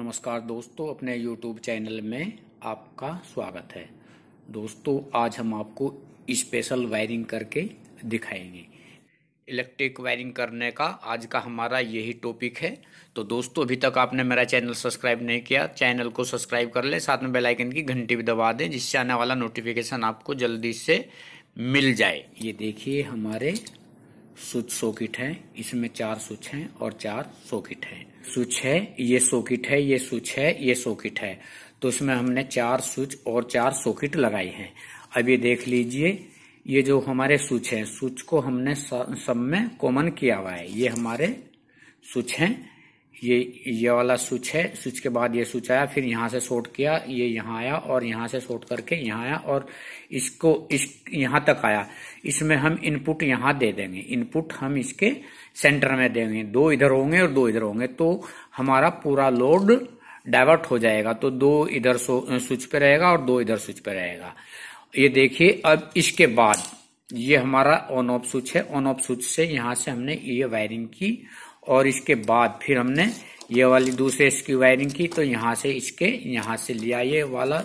नमस्कार दोस्तों अपने YouTube चैनल में आपका स्वागत है दोस्तों आज हम आपको स्पेशल वायरिंग करके दिखाएंगे इलेक्ट्रिक वायरिंग करने का आज का हमारा यही टॉपिक है तो दोस्तों अभी तक आपने मेरा चैनल सब्सक्राइब नहीं किया चैनल को सब्सक्राइब कर लें साथ में बेल आइकन की घंटी भी दबा दें जिससे आने वाला नोटिफिकेशन आपको जल्दी से मिल जाए ये देखिए हमारे स्विच सॉकेट है इसमें चार स्विच हैं और चार सॉकेट हैं स्विच है ये सॉकेट है ये स्विच है ये सॉकेट है तो इसमें हमने चार स्विच और चार सॉकेट लगाए हैं अब ये देख लीजिए ये जो हमारे स्विच है स्विच को हमने सब में कॉमन किया हुआ है ये हमारे स्विच हैं ये ये वाला स्विच है स्विच के बाद ये स्विच आया फिर यहाँ से शॉर्ट किया ये यहाँ आया और यहाँ से शॉर्ट करके यहाँ आया और इसको इस यहां तक आया इसमें हम इनपुट यहाँ दे देंगे इनपुट हम इसके सेंटर में देंगे दो इधर होंगे और दो इधर होंगे तो हमारा पूरा लोड डाइवर्ट हो जाएगा तो दो इधर स्विच पे रहेगा और दो इधर स्विच पे रहेगा ये देखिए अब इसके बाद ये हमारा ऑन ऑफ स्विच है ऑन ऑफ स्विच से यहाँ से हमने ये वायरिंग की और इसके बाद फिर हमने ये वाली दूसरे इसकी वायरिंग की तो यहाँ से इसके यहाँ से लिया ये वाला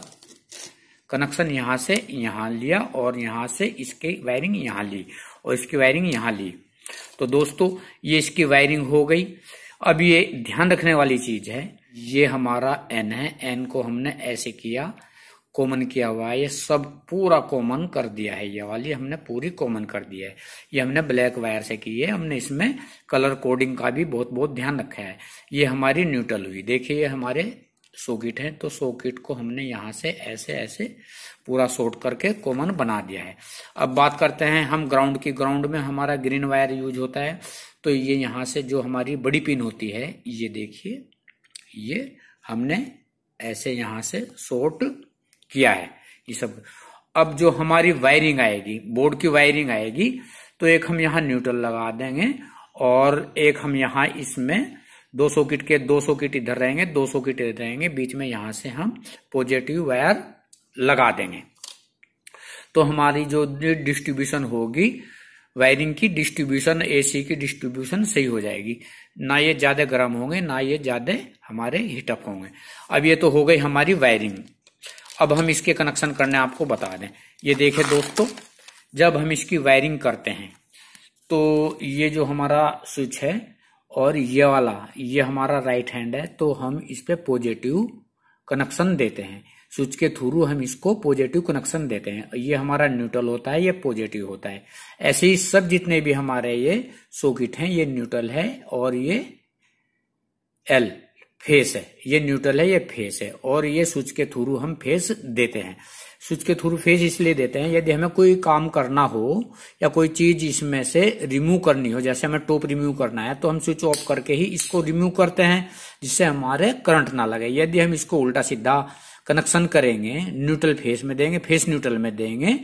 कनेक्शन यहाँ से यहाँ लिया और यहाँ से इसके वायरिंग यहाँ ली और इसकी वायरिंग यहाँ ली तो दोस्तों ये इसकी वायरिंग हो गई अब ये ध्यान रखने वाली चीज है ये हमारा एन है एन को हमने ऐसे किया कॉमन किया हुआ है ये सब पूरा कॉमन कर दिया है ये वाली हमने पूरी कॉमन कर दिया है ये हमने ब्लैक वायर से की है हमने इसमें कलर कोडिंग का भी बहुत बहुत ध्यान रखा है ये हमारी न्यूट्रल हुई देखिए ये हमारे सोकिट है तो सोकिट को हमने यहाँ से ऐसे ऐसे पूरा शॉर्ट करके कॉमन बना दिया है अब बात करते हैं हम ग्राउंड की ग्राउंड में हमारा ग्रीन वायर यूज होता है तो ये यहाँ से जो हमारी बड़ी पिन होती है ये देखिए ये हमने ऐसे यहाँ से शॉर्ट किया है ये सब अब जो हमारी वायरिंग आएगी बोर्ड की वायरिंग आएगी तो एक हम यहाँ न्यूट्रल लगा देंगे और एक हम यहाँ इसमें 200 किट के 200 किट इधर रहेंगे 200 किट इधर रहेंगे बीच में यहां से हम पॉजिटिव वायर लगा देंगे तो हमारी जो डिस्ट्रीब्यूशन होगी वायरिंग की डिस्ट्रीब्यूशन एसी की डिस्ट्रीब्यूशन सही हो जाएगी ना ये ज्यादा गर्म होंगे ना ये ज्यादा हमारे हीटअप होंगे अब ये तो हो गई हमारी वायरिंग अब हम इसके कनेक्शन करने आपको बता दें ये देखें दोस्तों जब हम इसकी वायरिंग करते हैं तो ये जो हमारा स्विच है और ये वाला ये हमारा राइट हैंड है तो हम इस पर पॉजिटिव कनेक्शन देते हैं स्विच के थ्रू हम इसको पॉजिटिव कनेक्शन देते हैं ये हमारा न्यूट्रल होता है ये पॉजिटिव होता है ऐसे ही सब जितने भी हमारे ये सोकिट हैं ये न्यूट्रल है और ये एल फेस है ये न्यूट्रल है ये फेस है और ये स्विच के थ्रू हम फेस देते हैं स्विच के थ्रू फेस इसलिए देते हैं यदि हमें कोई काम करना हो या कोई चीज इसमें से रिमूव करनी हो जैसे हमें टॉप रिमूव करना है तो हम स्विच ऑफ करके ही इसको रिमूव करते हैं जिससे हमारे करंट ना लगे यदि हम इसको उल्टा सीधा कनेक्शन करेंगे न्यूट्रल फेस में देंगे फेस न्यूट्रल में देंगे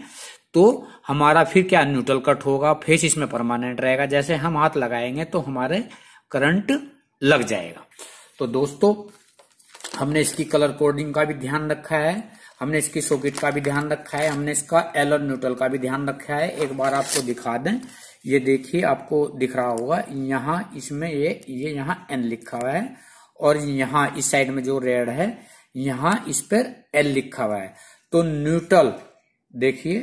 तो हमारा फिर क्या न्यूट्रल कट होगा फेस इसमें परमानेंट रहेगा जैसे हम हाथ लगाएंगे तो हमारे करंट लग जाएगा तो दोस्तों हमने इसकी कलर कोडिंग का भी ध्यान रखा है हमने इसकी सॉकेट का भी ध्यान रखा है हमने इसका एल और न्यूट्रल का भी ध्यान रखा है एक बार आपको दिखा दें ये देखिए आपको दिख रहा होगा यहाँ इसमें ये ये यहाँ एन लिखा हुआ है और यहाँ इस साइड में जो रेड है यहाँ इस पर एल लिखा हुआ है तो न्यूट्रल देखिए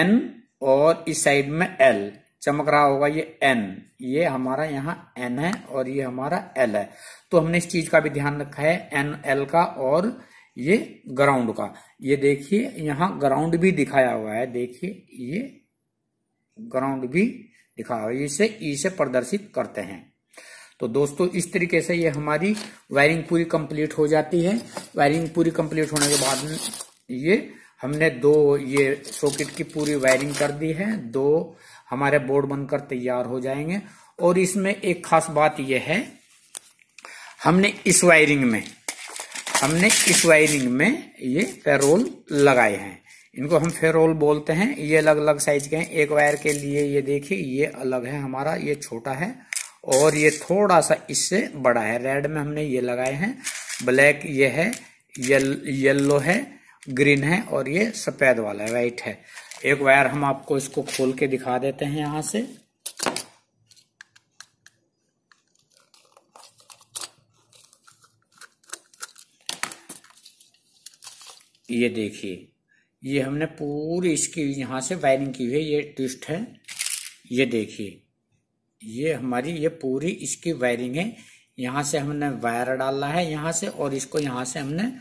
एन और इस साइड में एल चमक रहा होगा ये एन ये हमारा यहाँ एन है और ये हमारा एल है तो हमने इस चीज का भी ध्यान रखा है एन एल का और ये ग्राउंड का ये देखिए यहाँ ग्राउंड भी दिखाया हुआ है देखिए ये ग्राउंड भी दिखाया हुआ है इसे ई e से प्रदर्शित करते हैं तो दोस्तों इस तरीके से ये हमारी वायरिंग पूरी कंप्लीट हो जाती है वायरिंग पूरी कंप्लीट होने के बाद में ये हमने दो ये सॉकेट की पूरी वायरिंग कर दी है दो हमारे बोर्ड बनकर तैयार हो जाएंगे और इसमें एक खास बात यह है हमने इस वायरिंग में हमने इस वायरिंग में ये फेरोल लगाए हैं इनको हम फेरोल बोलते हैं ये अलग अलग साइज के हैं एक वायर के लिए ये देखिए ये अलग है हमारा ये छोटा है और ये थोड़ा सा इससे बड़ा है रेड में हमने ये लगाए हैं ब्लैक ये है येल, येलो है ग्रीन है और ये सफेद वाला है वाइट है एक वायर हम आपको इसको खोल के दिखा देते हैं यहां से ये देखिए ये हमने पूरी इसकी यहां से वायरिंग की हुई है ये ट्विस्ट है ये देखिए ये हमारी ये पूरी इसकी वायरिंग है यहां से हमने वायर डाला है यहां से और इसको यहां से हमने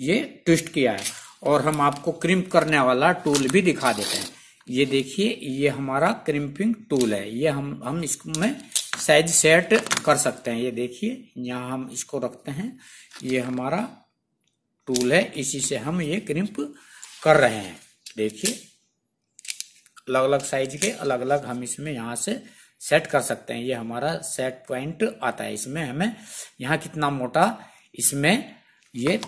ये ट्विस्ट किया है और हम आपको क्रिम्प करने वाला टूल भी दिखा देते हैं ये देखिए ये हमारा क्रिम्पिंग टूल है ये हम हम इसमें साइज सेट कर सकते हैं ये देखिए यहाँ हम इसको रखते हैं ये हमारा टूल है इसी से हम ये क्रिम्प कर रहे हैं देखिए अलग अलग साइज के अलग अलग हम इसमें यहाँ से सेट कर सकते हैं ये हमारा सेट पॉइंट आता है इसमें हमें यहाँ कितना मोटा इसमें ये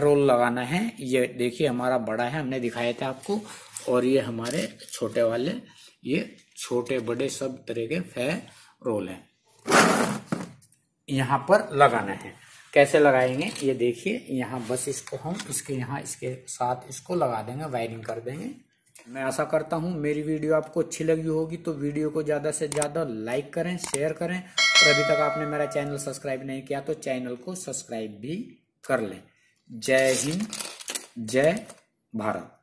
रोल लगाना है ये देखिए हमारा बड़ा है हमने दिखाया था आपको और ये हमारे छोटे वाले ये छोटे बड़े सब तरह के फे रोल हैं यहाँ पर लगाना है कैसे लगाएंगे ये देखिए यहाँ बस इसको हम इसके यहाँ इसके साथ इसको लगा देंगे वायरिंग कर देंगे मैं आशा करता हूँ मेरी वीडियो आपको अच्छी लगी होगी तो वीडियो को ज़्यादा से ज़्यादा लाइक करें शेयर करें और अभी तक आपने मेरा चैनल सब्सक्राइब नहीं किया तो चैनल को सब्सक्राइब भी कर लें जय हिंद जय भारत